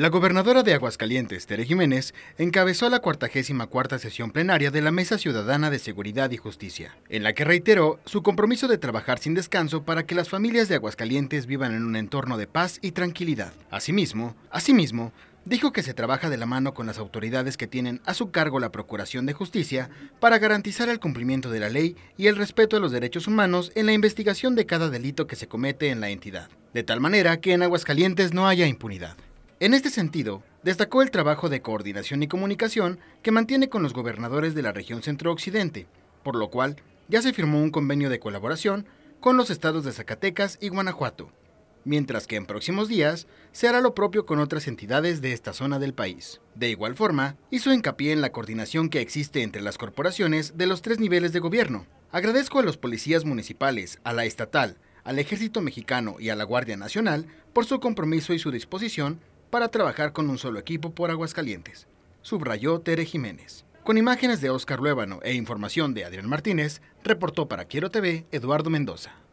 La gobernadora de Aguascalientes, Tere Jiménez, encabezó la 44 sesión plenaria de la Mesa Ciudadana de Seguridad y Justicia, en la que reiteró su compromiso de trabajar sin descanso para que las familias de Aguascalientes vivan en un entorno de paz y tranquilidad. Asimismo, asimismo, dijo que se trabaja de la mano con las autoridades que tienen a su cargo la Procuración de Justicia para garantizar el cumplimiento de la ley y el respeto a los derechos humanos en la investigación de cada delito que se comete en la entidad, de tal manera que en Aguascalientes no haya impunidad. En este sentido, destacó el trabajo de coordinación y comunicación que mantiene con los gobernadores de la región centro-occidente, por lo cual ya se firmó un convenio de colaboración con los estados de Zacatecas y Guanajuato, mientras que en próximos días se hará lo propio con otras entidades de esta zona del país. De igual forma, hizo hincapié en la coordinación que existe entre las corporaciones de los tres niveles de gobierno. Agradezco a los policías municipales, a la estatal, al Ejército Mexicano y a la Guardia Nacional por su compromiso y su disposición para trabajar con un solo equipo por Aguascalientes, subrayó Tere Jiménez. Con imágenes de Óscar Luébano e información de Adrián Martínez, reportó para Quiero TV Eduardo Mendoza.